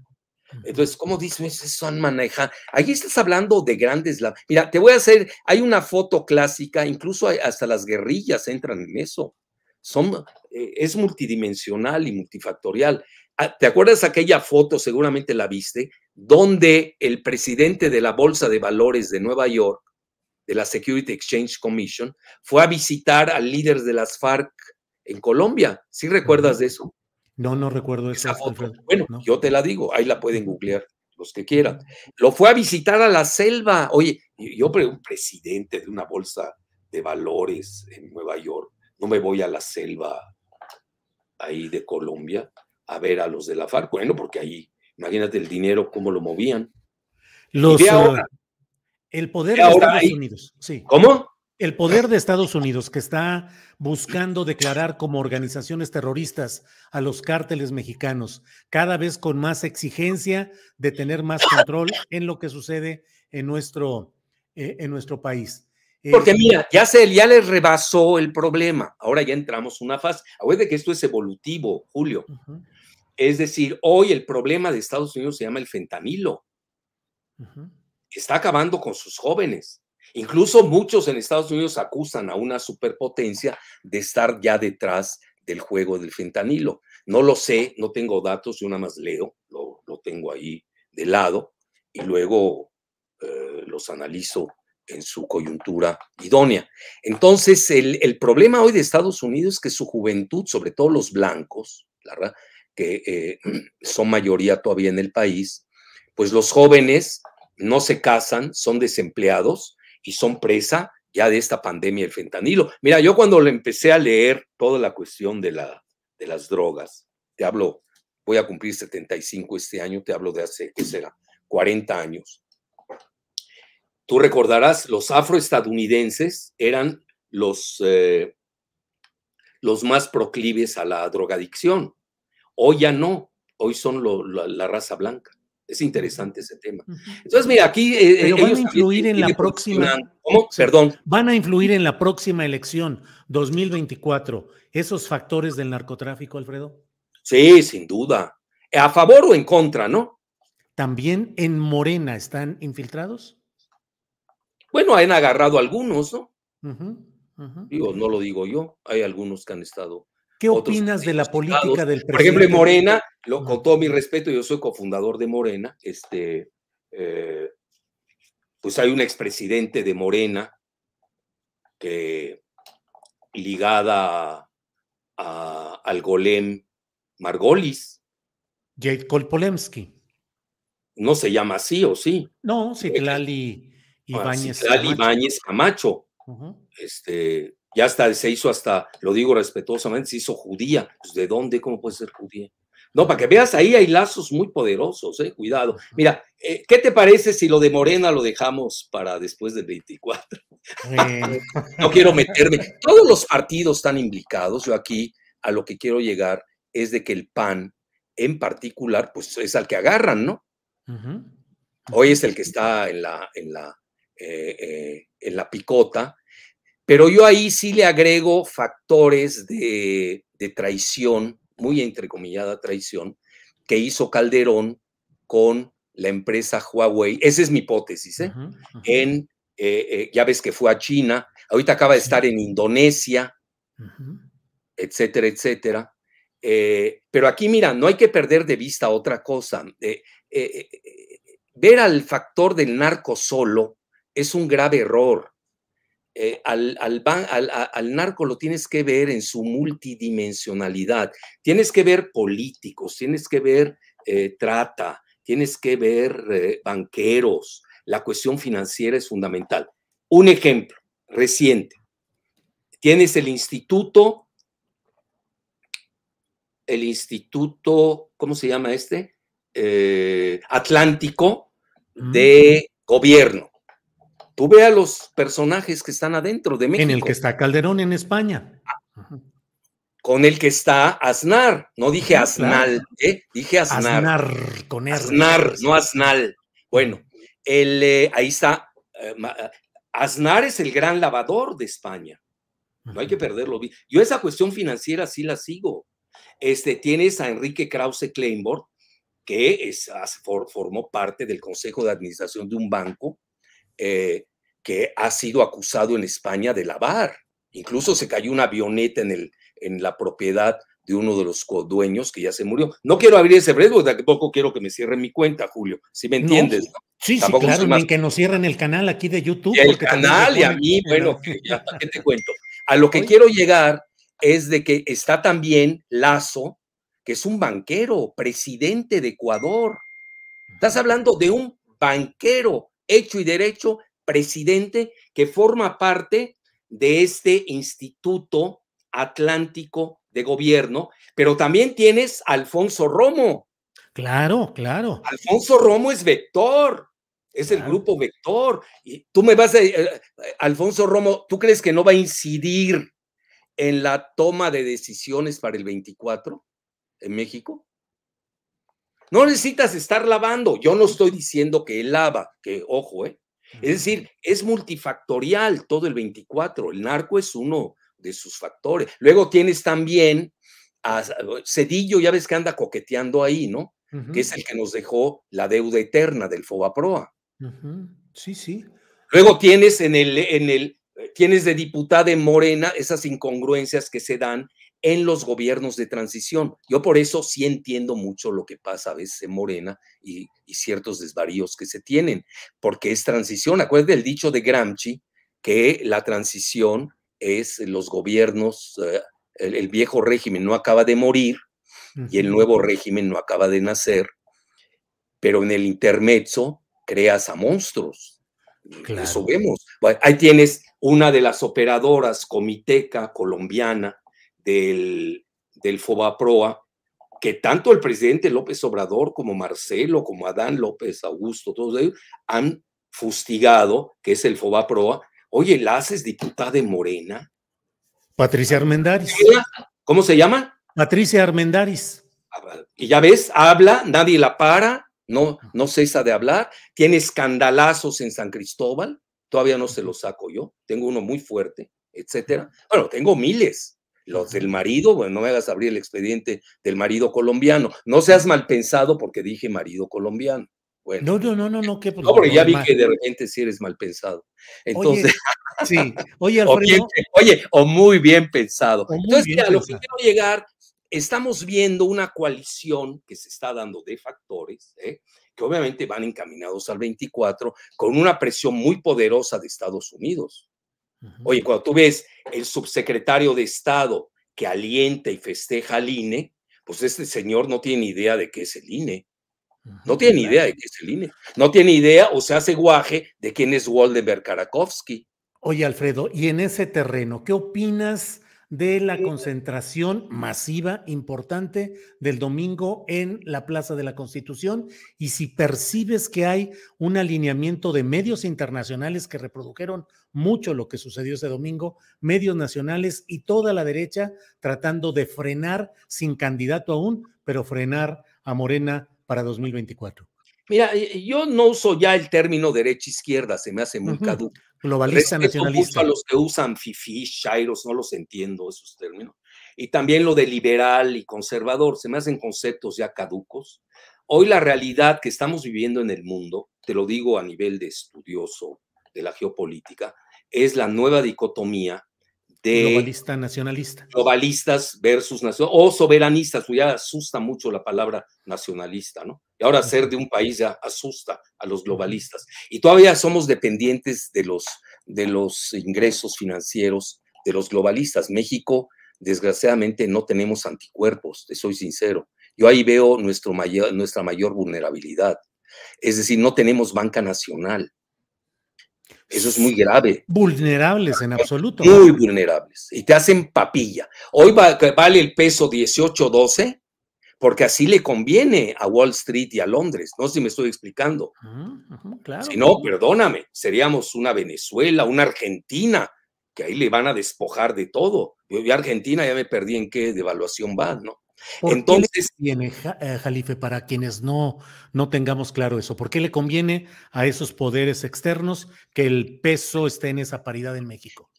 Entonces, ¿cómo dices eso han manejado? Ahí estás hablando de grandes. Mira, te voy a hacer, hay una foto clásica, incluso hasta las guerrillas entran en eso. Son, eh, es multidimensional y multifactorial. Ah, ¿Te acuerdas aquella foto, seguramente la viste, donde el presidente de la Bolsa de Valores de Nueva York de la Security Exchange Commission, fue a visitar a líderes de las FARC en Colombia. ¿Sí recuerdas de eso? No, no recuerdo esa, Bueno, yo te la digo, ahí la pueden googlear los que quieran. Lo fue a visitar a la selva. Oye, yo, un presidente de una bolsa de valores en Nueva York, no me voy a la selva ahí de Colombia a ver a los de la FARC. Bueno, porque ahí, imagínate el dinero, cómo lo movían. Los, eh, el poder de Estados Unidos, sí. ¿Cómo? El poder de Estados Unidos que está buscando declarar como organizaciones terroristas a los cárteles mexicanos, cada vez con más exigencia de tener más control en lo que sucede en nuestro, eh, en nuestro país. Eh, Porque mira, ya se ya les rebasó el problema. Ahora ya entramos una fase. de que esto es evolutivo, Julio. Es decir, hoy el problema de Estados Unidos se llama el fentanilo está acabando con sus jóvenes. Incluso muchos en Estados Unidos acusan a una superpotencia de estar ya detrás del juego del fentanilo. No lo sé, no tengo datos, yo nada más leo, lo, tengo ahí de lado y luego eh, los analizo en su coyuntura idónea. Entonces, el, problema hoy de Estados Unidos es que su juventud, sobre todo los blancos, ¿verdad? que eh, son mayoría todavía en el país, pues los jóvenes no se casan, son desempleados y son presa ya de esta pandemia del fentanilo. Mira, yo cuando le empecé a leer toda la cuestión de, la, de las drogas, te hablo, voy a cumplir 75 este año, te hablo de hace, ¿qué será? 40 años. Tú recordarás, los afroestadounidenses eran los, eh, los más proclives a la drogadicción. Hoy ya no, hoy son la raza blanca. Es interesante ese tema. Entonces, mira, aquí... Eh, eh, van a influir en la próxima... Perdón. Van a influir en la próxima elección 2024 esos factores del narcotráfico, Alfredo. Sí, sin duda. A favor o en contra, ¿no? También en Morena están infiltrados. Bueno, han agarrado algunos, ¿no? Digo, no lo digo yo, hay algunos que han estado ¿Qué opinas de la política del presidente? Por ejemplo, Morena, con todo mi respeto, yo soy cofundador de Morena, este, eh, pues hay un expresidente de Morena que ligada al golem Margolis. Jade Kolpolemsky. No se llama así, ¿o sí? No, Citlali eh, Ibáñez. Ibáñez Camacho. Camacho. este, ya hasta se hizo hasta, lo digo respetuosamente, se hizo judía. Pues, ¿De dónde? ¿Cómo puede ser judía? No, para que veas, ahí hay lazos muy poderosos, eh, cuidado. Mira, eh, ¿qué te parece si lo de Morena lo dejamos para después del 24? no quiero meterme. Todos los partidos están implicados. Yo aquí a lo que quiero llegar es de que el PAN, en particular, pues es al que agarran, ¿no? Hoy es el que está en la, en la, eh, eh, en la picota pero yo ahí sí le agrego factores de, traición, muy entrecomillada traición, que hizo Calderón con la empresa Huawei. Esa es mi hipótesis. ¿eh? eh, eh ya ves que fue a China, ahorita acaba de estar en Indonesia, etcétera, etcétera. Eh, pero aquí, mira, no hay que perder de vista otra cosa. ver al factor del narco solo es un grave error. Eh, al, narco lo tienes que ver en su multidimensionalidad. Tienes que ver políticos, tienes que ver eh, trata, tienes que ver eh, banqueros. La cuestión financiera es fundamental. Un ejemplo reciente. Tienes el instituto, el instituto, ¿cómo se llama este? Atlántico de Gobierno Tú ve a los personajes que están adentro de México. En el que está Calderón en España. Con el que está Aznar. No dije Aznal, ¿eh? dije Aznar. Aznar, con R. Aznar, no Aznal. Bueno, el, eh, ahí está. Eh, eh, Aznar es el gran lavador de España. No hay que perderlo. Yo esa cuestión financiera sí la sigo. Este, tienes a Enrique Krause Kleinborg, que es, formó parte del consejo de administración de un banco, eh, que ha sido acusado en España de lavar. Incluso se cayó una avioneta en, el, en la propiedad de uno de los dueños que ya se murió. No quiero abrir ese porque tampoco quiero que me cierren mi cuenta, Julio, si me entiendes. sí, sí, claro, que nos cierren el canal aquí de YouTube. el canal y a mí, bueno, ¿qué te cuento? A lo que quiero llegar es de que está también Lazo, que es un banquero, presidente de Ecuador. Estás hablando de un banquero hecho y derecho presidente que forma parte de este Instituto Atlántico de Gobierno, pero también tienes a Alfonso Romo. Claro, claro. Alfonso Romo es vector, es el grupo vector. Y tú me vas a... decir, eh, eh, Alfonso Romo, ¿tú crees que no va a incidir en la toma de decisiones para el 24 en México? No necesitas estar lavando. Yo no estoy diciendo que él lava, que ojo, ¿eh? Es decir, es multifactorial todo el 24. El narco es uno de sus factores. Luego tienes también a Cedillo, ya ves que anda coqueteando ahí, ¿no? Que es el que nos dejó la deuda eterna del Fobaproa. Sí, sí. Luego tienes en el, en el, eh, tienes de diputada de Morena esas incongruencias que se dan en los gobiernos de transición. Yo por eso sí entiendo mucho lo que pasa a veces en Morena y, ciertos desvaríos que se tienen, porque es transición. Acuérdate el dicho de Gramsci que la transición es los gobiernos, eh, el, viejo régimen no acaba de morir y el nuevo régimen no acaba de nacer, pero en el intermezzo creas a monstruos. Eso vemos. Ahí tienes una de las operadoras comiteca colombiana del, FOBA Proa que tanto el presidente López Obrador como Marcelo, como Adán López Augusto, todos ellos han fustigado, que es el Proa Oye, la haces diputada de Morena. Patricia Armendariz, ¿Cómo se llama? Patricia Armendariz, ah, Y ya ves, habla, nadie la para, no, no cesa de hablar, tiene escandalazos en San Cristóbal, todavía no se los saco yo, tengo uno muy fuerte, etcétera. Bueno, tengo miles, los del marido, bueno, no me hagas abrir el expediente del marido colombiano. No seas mal pensado porque dije marido colombiano. Bueno, no, no, no, no, No, porque ya vi que de repente sí eres mal pensado. Entonces, oye, sí, oye, o oye, o muy bien pensado. Entonces, a lo que quiero llegar, estamos viendo una coalición que se está dando de factores, ¿eh? que obviamente van encaminados al 24, con una presión muy poderosa de Estados Unidos. Oye, cuando tú ves el subsecretario de Estado que alienta y festeja al INE, pues este señor no tiene idea de qué es el INE. No tiene idea de qué es el INE. No tiene idea o se hace guaje de quién es Waldenberg Karakowski. Oye, Alfredo, y en ese terreno, ¿qué opinas de la concentración masiva importante del domingo en la Plaza de la Constitución y si percibes que hay un alineamiento de medios internacionales que reprodujeron mucho lo que sucedió ese domingo, medios nacionales y toda la derecha tratando de frenar sin candidato aún, pero frenar a Morena para 2024. Mira, yo no uso ya el término derecha-izquierda, se me hace muy caduco. Globalista nacionalista. a los que usan fifi, shairos, no los entiendo esos términos. Y también lo de liberal y conservador, se me hacen conceptos ya caducos. Hoy la realidad que estamos viviendo en el mundo, te lo digo a nivel de estudioso de la geopolítica, es la nueva dicotomía Globalista, nacionalista. Globalistas versus nacionalistas, o soberanistas, pues ya asusta mucho la palabra nacionalista, ¿no? Y ahora ser de un país ya asusta a los globalistas. Y todavía somos dependientes de los, de los ingresos financieros de los globalistas. México, desgraciadamente, no tenemos anticuerpos, te soy sincero. Yo ahí veo nuestro nuestra mayor vulnerabilidad. Es decir, no tenemos banca nacional. Eso es muy grave. Vulnerables en absoluto. Muy vulnerables. Y te hacen papilla. Hoy vale el peso 18, 12, porque así le conviene a Wall Street y a Londres. No sé si me estoy explicando. Si no, perdóname, seríamos una Venezuela, una Argentina, que ahí le van a despojar de todo. Yo vi Argentina, ya me perdí en qué devaluación va, ¿no? Entonces, qué eh, Jalife, para quienes no, no tengamos claro eso? ¿Por qué le conviene a esos poderes externos que el peso esté en esa paridad en México?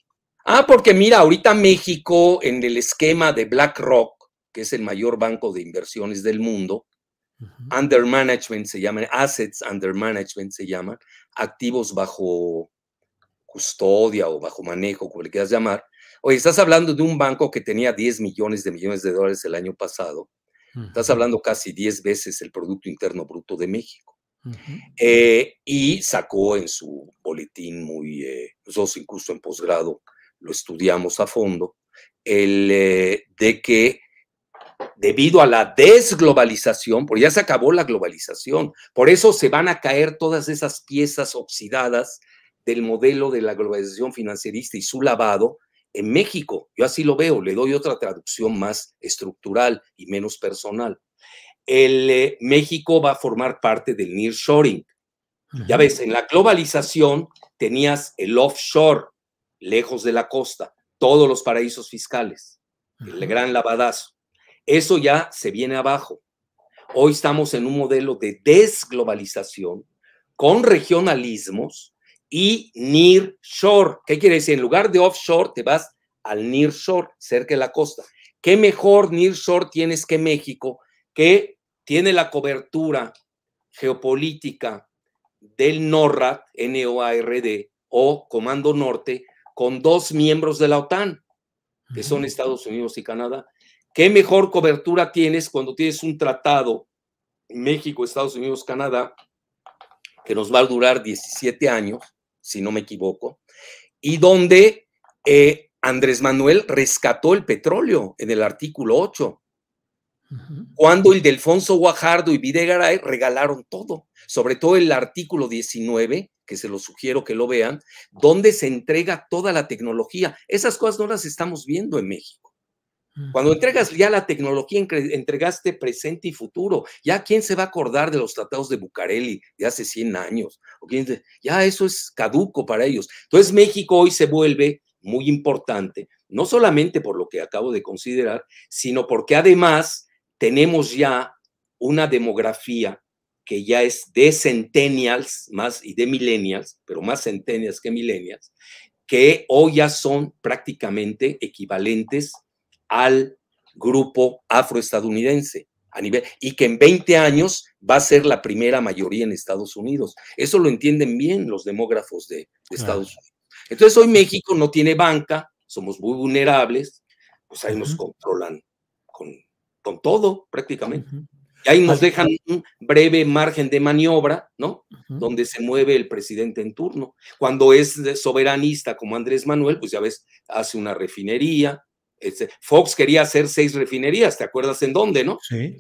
Ah, porque mira, ahorita México, en el esquema de BlackRock, que es el mayor banco de inversiones del mundo, under management se llama, assets under management se llama, activos bajo custodia o bajo manejo, como le quieras llamar, Oye, estás hablando de un banco que tenía 10 millones de millones de dólares el año pasado. Estás hablando casi 10 veces el Producto Interno Bruto de México. Eh, y sacó en su boletín muy, nosotros eh, pues incluso en posgrado lo estudiamos a fondo, el eh, de que debido a la desglobalización, porque ya se acabó la globalización, por eso se van a caer todas esas piezas oxidadas del modelo de la globalización financierista y su lavado, en México, yo así lo veo, le doy otra traducción más estructural y menos personal. El, eh, México va a formar parte del nearshoring. Ya ves, en la globalización tenías el offshore, lejos de la costa, todos los paraísos fiscales, el gran lavadazo. Eso ya se viene abajo. Hoy estamos en un modelo de desglobalización con regionalismos y near shore ¿Qué quiere decir? En lugar de offshore, te vas al near shore cerca de la costa. ¿Qué mejor near shore tienes que México, que tiene la cobertura geopolítica del NORAD, N o Comando Norte, con dos miembros de la OTAN, que son Estados Unidos y Canadá. ¿Qué mejor cobertura tienes cuando tienes un tratado México, Estados Unidos, Canadá, que nos va a durar 17 años, si no me equivoco, y donde eh, Andrés Manuel rescató el petróleo en el artículo 8, cuando el Delfonso Guajardo y Videgaray regalaron todo, sobre todo el artículo 19, que se lo sugiero que lo vean, donde se entrega toda la tecnología. Esas cosas no las estamos viendo en México. Mm. Cuando entregas ya la tecnología, entregaste presente y futuro. Ya quién se va a acordar de los tratados de Bucareli de hace 100 años. ¿O ya eso es caduco para ellos. Entonces México hoy se vuelve muy importante, no solamente por lo que acabo de considerar, sino porque además tenemos ya una demografía que ya es de centennials más y de millennials, pero más centennials que millennials, que hoy ya son prácticamente equivalentes al grupo afroestadounidense a nivel y que en 20 años va a ser la primera mayoría en Estados Unidos. Eso lo entienden bien los demógrafos de, Estados Unidos. Entonces hoy México no tiene banca, somos muy vulnerables, pues ahí nos controlan con, con todo prácticamente. Y ahí nos dejan un breve margen de maniobra, ¿no? Donde se mueve el presidente en turno. Cuando es soberanista como Andrés Manuel, pues ya ves, hace una refinería, este, Fox quería hacer seis refinerías, ¿te acuerdas en dónde, no? Sí.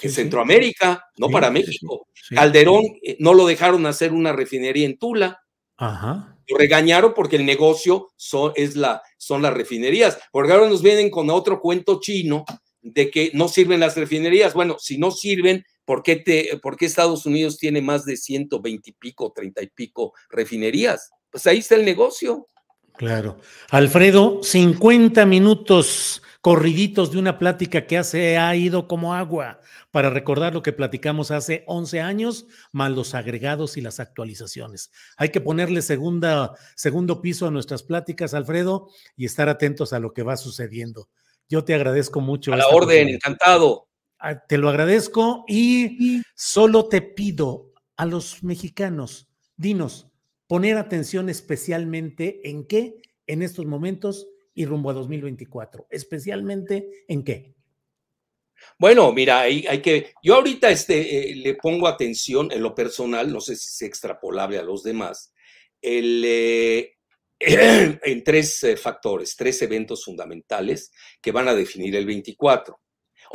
En Centroamérica, no para México. Calderón eh, no lo dejaron hacer una refinería en Tula. Ajá. Lo regañaron porque el negocio son, es la, son las refinerías. Porque ahora nos vienen con otro cuento chino de que no sirven las refinerías. Bueno, si no sirven, ¿por qué, te, por qué Estados Unidos tiene más de 120 y pico, 30 y pico refinerías? Pues ahí está el negocio. Claro. Alfredo, 50 minutos corriditos de una plática que hace ha ido como agua para recordar lo que platicamos hace 11 años, más los agregados y las actualizaciones. Hay que ponerle segunda, segundo piso a nuestras pláticas, Alfredo, y estar atentos a lo que va sucediendo. Yo te agradezco mucho. A la orden, encantado. Ah, te lo agradezco y solo te pido a los mexicanos, dinos, poner atención especialmente en qué en estos momentos y rumbo a 2024? Especialmente en qué. Bueno, mira, hay, hay que. Yo ahorita este, eh, le pongo atención en lo personal, no sé si es extrapolable a los demás, el, eh, en tres eh, factores, tres eventos fundamentales que van a definir el 24.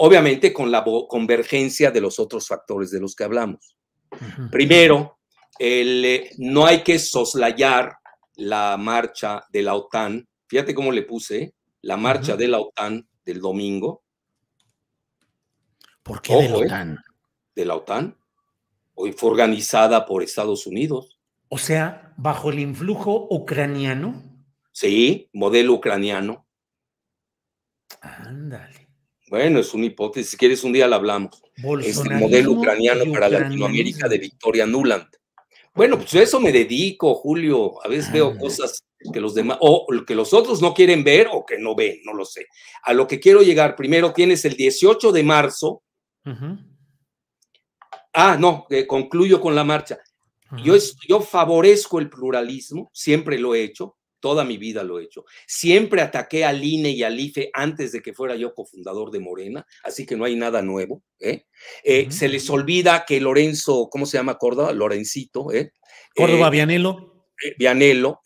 Obviamente con la convergencia de los otros factores de los que hablamos. Primero, eh, no hay que soslayar la marcha de la OTAN. Fíjate cómo le puse ¿eh? la marcha de la OTAN del domingo. ¿Por qué de la ¿eh? OTAN? de la OTAN. Hoy fue organizada por Estados Unidos. O sea, bajo el influjo ucraniano. Sí, modelo ucraniano. Ándale. Bueno, es una hipótesis. Si quieres, un día la hablamos. el este modelo ucraniano para Latinoamérica de Victoria Nuland. Bueno, pues eso me dedico, Julio. A veces veo ah. cosas que los demás, o que los otros no quieren ver o que no ven, no lo sé. A lo que quiero llegar, primero tienes el 18 de marzo. Ah, no, concluyo con la marcha. yo, yo favorezco el pluralismo, siempre lo he hecho. Toda mi vida lo he hecho. Siempre ataqué al INE y al IFE antes de que fuera yo cofundador de Morena, así que no hay nada nuevo. ¿eh? eh se les olvida que Lorenzo, ¿cómo se llama Córdoba? Lorencito. ¿eh? Córdoba eh, Vianelo. Eh, Vianelo,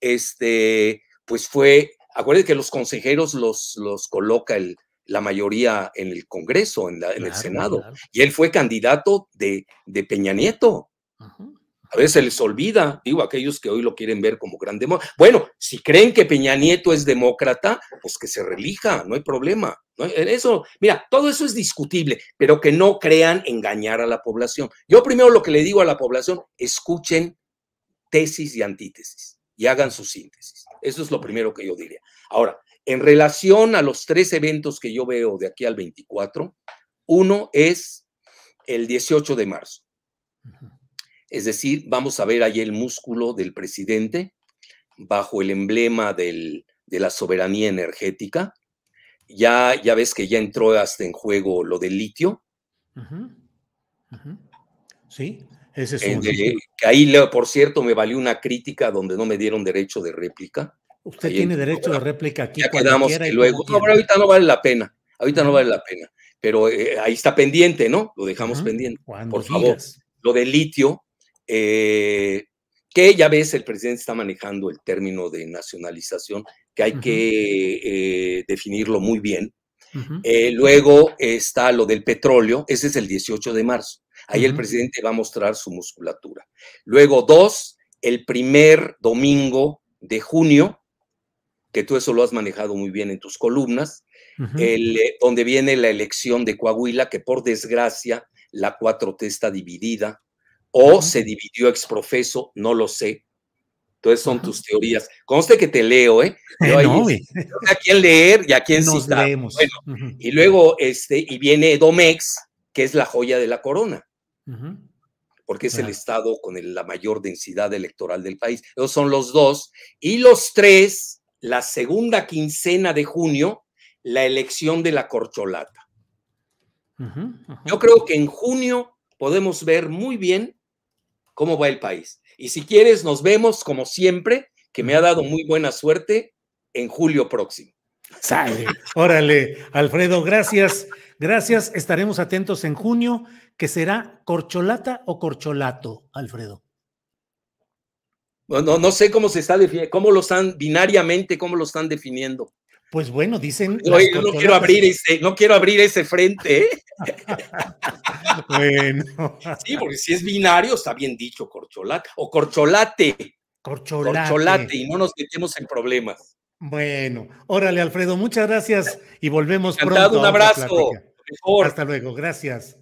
este, pues fue, acuérdense que los consejeros los, los coloca el, la mayoría en el Congreso, en, el Senado, y él fue candidato de, de Peña Nieto. Ajá. A veces se les olvida, digo, aquellos que hoy lo quieren ver como gran demócrata. Bueno, si creen que Peña Nieto es demócrata, pues que se relija, no hay problema. Eso, mira, todo eso es discutible, pero que no crean engañar a la población. Yo primero lo que le digo a la población, escuchen tesis y antítesis y hagan su síntesis. Eso es lo primero que yo diría. Ahora, en relación a los tres eventos que yo veo de aquí al 24, uno es el 18 de marzo. Es decir, vamos a ver ahí el músculo del presidente bajo el emblema de la soberanía energética. Ya, ya ves que ya entró hasta en juego lo del litio. Sí, ese es un... ahí, por cierto, me valió una crítica donde no me dieron derecho de réplica. Usted tiene derecho de réplica aquí. Ya quedamos que luego. No, ahorita no vale la pena. Ahorita no vale la pena. Pero eh, ahí está pendiente, ¿no? Lo dejamos pendiente. Por favor. Lo del litio, eh, que ya ves, el presidente está manejando el término de nacionalización, que hay que eh, definirlo muy bien. Eh, luego está lo del petróleo, ese es el 18 de marzo. Ahí el presidente va a mostrar su musculatura. Luego, dos, el primer domingo de junio, que tú eso lo has manejado muy bien en tus columnas, el, donde viene la elección de Coahuila, que por desgracia la 4T está dividida, o se dividió exprofeso, no lo sé. Entonces son tus teorías. Conste que te leo, ¿eh? no, a quién leer y a quién Nos Leemos. Y luego este, y viene Domex, que es la joya de la corona, porque es el estado con la mayor densidad electoral del país. Esos son los dos. Y los tres, la segunda quincena de junio, la elección de la corcholata. Yo creo que en junio podemos ver muy bien cómo va el país. Y si quieres, nos vemos como siempre, que me ha dado muy buena suerte en julio próximo. Sale. Órale, Alfredo, gracias. Gracias. Estaremos atentos en junio, que será corcholata o corcholato, Alfredo. Bueno, no sé cómo se está definiendo, cómo lo están binariamente, cómo lo están definiendo. Pues bueno, dicen. no quiero abrir ese, no quiero abrir ese frente. ¿eh? bueno. Sí, porque si es binario, está bien dicho, corcholata. O corcholate. Corcholate. Corcholate, y no nos metemos en problemas. Bueno, órale, Alfredo, muchas gracias y volvemos pronto. Un abrazo. Hasta luego, gracias.